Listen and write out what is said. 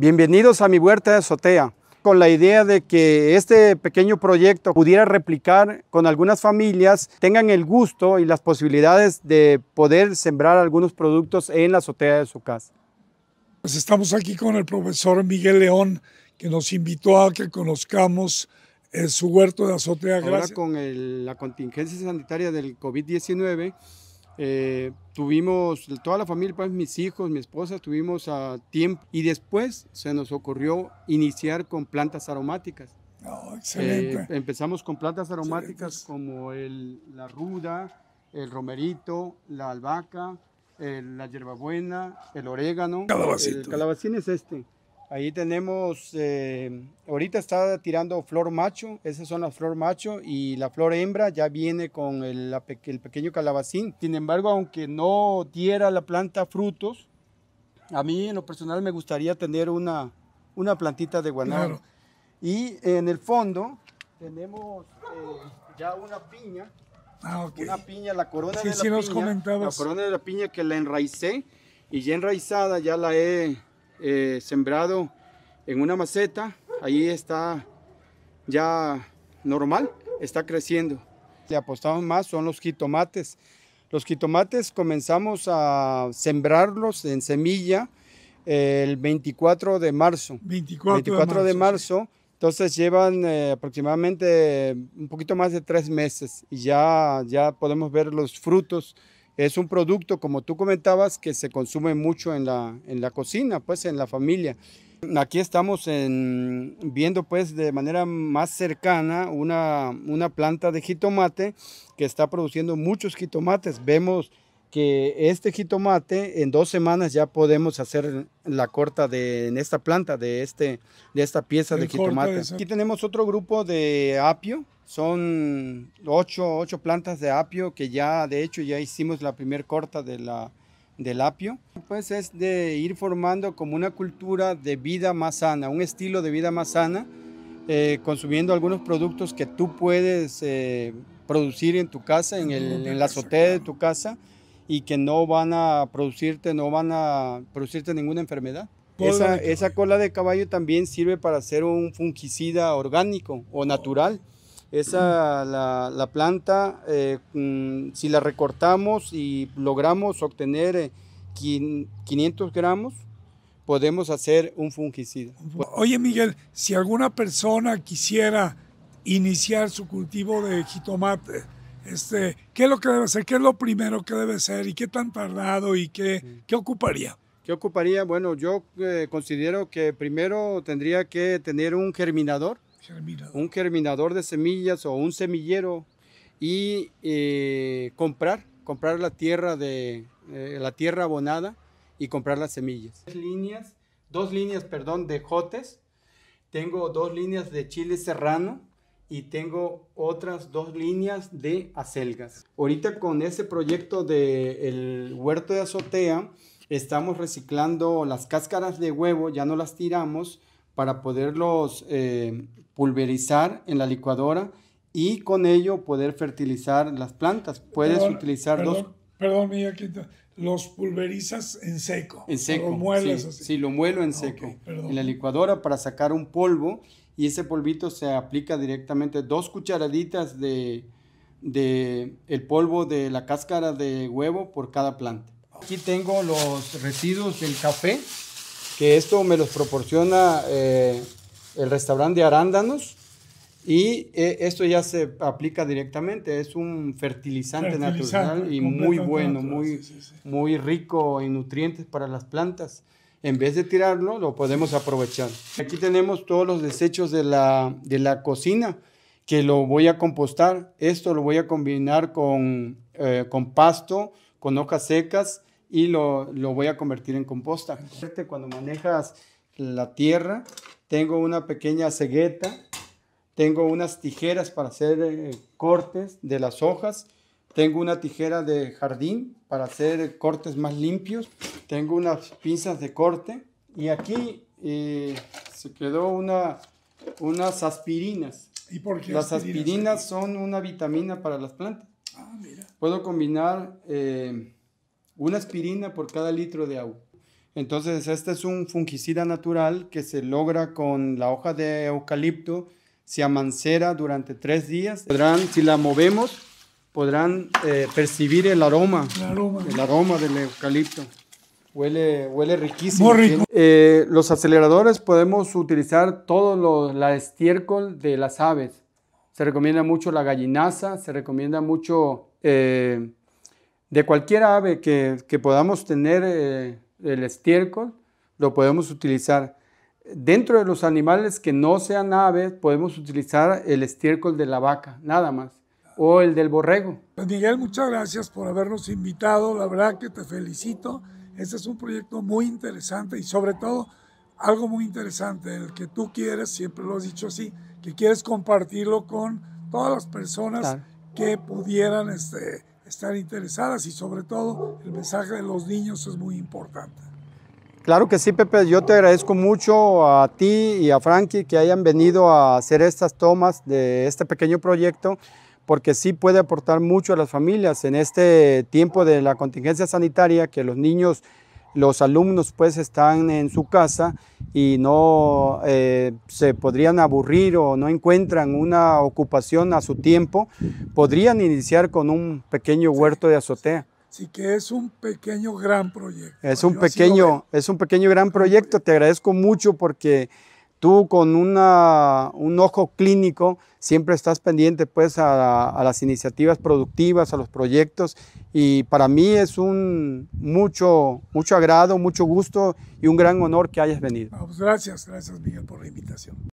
Bienvenidos a mi huerta de azotea, con la idea de que este pequeño proyecto pudiera replicar con algunas familias, tengan el gusto y las posibilidades de poder sembrar algunos productos en la azotea de su casa. Pues estamos aquí con el profesor Miguel León, que nos invitó a que conozcamos eh, su huerto de azotea. Ahora con la contingencia sanitaria del COVID-19, eh, tuvimos toda la familia, pues mis hijos, mi esposa, tuvimos a tiempo. Y después se nos ocurrió iniciar con plantas aromáticas. Oh, excelente. Eh, empezamos con plantas aromáticas pues. como la ruda, el romerito, la albahaca, eh, la hierbabuena, el orégano. Calabacito. El calabacín es este. Ahí tenemos, eh, ahorita está tirando flor macho, esas son las flor macho y la flor hembra ya viene con el, pequeño calabacín. Sin embargo, aunque no diera la planta frutos, a mí en lo personal me gustaría tener una, una plantita de guanábano. Y en el fondo tenemos eh, ya una piña, ah, una piña, la corona de la piña, la corona de la piña que la enraicé y ya enraizada ya la he eh, sembrado en una maceta. Ahí está ya normal, está creciendo. Le apostamos más son los jitomates. Los jitomates comenzamos a sembrarlos en semilla el 24 de marzo. 24, de, marzo. Entonces llevan eh, aproximadamente un poquito más de tres meses y ya, ya podemos ver los frutos es un producto, como tú comentabas, que se consume mucho en la, cocina, pues en la familia. Aquí estamos en, viendo pues de manera más cercana una, una, planta de jitomate que está produciendo muchos jitomates. Vemos que este jitomate en dos semanas ya podemos hacer la corta de en esta planta, de, este, de esta pieza de jitomate. Aquí tenemos otro grupo de apio, son ocho, plantas de apio que ya, de hecho, ya hicimos la primer corta de la, del apio. Pues es de ir formando como una cultura de vida más sana, un estilo de vida más sana, eh, consumiendo algunos productos que tú puedes eh, producir en tu casa, en, el, en la azotea de tu casa, y que no van a producirte, no van a producirte ninguna enfermedad. Esa, esa, cola de caballo también sirve para hacer un fungicida orgánico o natural. Esa, la, planta, eh, mm, si la recortamos y logramos obtener 500 eh, gramos, podemos hacer un fungicida. Oye Miguel, si alguna persona quisiera iniciar su cultivo de jitomate, este, ¿qué es lo que debe hacer? ¿Qué es lo primero que debe ser? ¿Y qué tan tardado? ¿Y qué, ocuparía? ¿Qué ocuparía? Bueno, yo eh, considero que primero tendría que tener un germinador un germinador de semillas o un semillero y eh, comprar, comprar la tierra de eh, la tierra abonada y comprar las semillas. Dos líneas, dos líneas, perdón, de jotes. Tengo dos líneas de chile serrano y tengo otras dos líneas de acelgas. Ahorita con ese proyecto del huerto de azotea estamos reciclando las cáscaras de huevo, ya no las tiramos, para poderlos eh, pulverizar en la licuadora y con ello poder fertilizar las plantas. Puedes utilizar dos... Perdón, mira, los pulverizas en seco. En seco. Lo mueles así. sí, lo muelo en seco. en la licuadora para sacar un polvo y ese polvito se aplica directamente dos cucharaditas de, de el polvo de la cáscara de huevo por cada planta. Aquí tengo los residuos del café que esto me los proporciona eh, el restaurante de arándanos y eh, esto ya se aplica directamente, es un fertilizante, natural y muy bueno, muy, muy rico en nutrientes para las plantas. En vez de tirarlo, lo podemos aprovechar. Aquí tenemos todos los desechos de la, cocina que lo voy a compostar. Esto lo voy a combinar con, eh, con pasto, con hojas secas y lo, voy a convertir en composta. Cuando manejas la tierra, tengo una pequeña cegueta, tengo unas tijeras para hacer eh, cortes de las hojas, tengo una tijera de jardín para hacer cortes más limpios, tengo unas pinzas de corte y aquí eh, se quedó una, unas aspirinas. ¿Y por qué las aspirinas, son una vitamina para las plantas. Ah, Puedo combinar... Eh, una aspirina por cada litro de agua. Entonces, este es un fungicida natural que se logra con la hoja de eucalipto, se amancera durante tres días. Podrán, si la movemos, podrán eh, percibir el aroma, el aroma, del eucalipto. Huele, huele riquísimo. Eh, los aceleradores podemos utilizar todo la estiércol de las aves. Se recomienda mucho la gallinaza, se recomienda mucho eh, de cualquier ave que, podamos tener eh, el estiércol, lo podemos utilizar. Dentro de los animales que no sean aves, podemos utilizar el estiércol de la vaca, nada más, o el del borrego. Pues, Miguel, muchas gracias por habernos invitado. La verdad que te felicito. Este es un proyecto muy interesante y sobre todo algo muy interesante, el que tú quieres, siempre lo has dicho así, que quieres compartirlo con todas las personas que pudieran este, estar interesadas y sobre todo el mensaje de los niños es muy importante. Claro que sí, Pepe. Yo te agradezco mucho a ti y a Frankie que hayan venido a hacer estas tomas de este pequeño proyecto, porque sí puede aportar mucho a las familias en este tiempo de la contingencia sanitaria que los niños los alumnos pues están en su casa y no eh, se podrían aburrir o no encuentran una ocupación a su tiempo, podrían iniciar con un pequeño huerto de azotea. Sí que es un pequeño gran proyecto. Es un pequeño, es un pequeño gran proyecto. Te agradezco mucho porque tú con una, un ojo clínico siempre estás pendiente pues a, las iniciativas productivas, a los proyectos y para mí es un mucho, mucho agrado, mucho gusto y un gran honor que hayas venido. Ah, pues gracias, gracias Miguel por la invitación.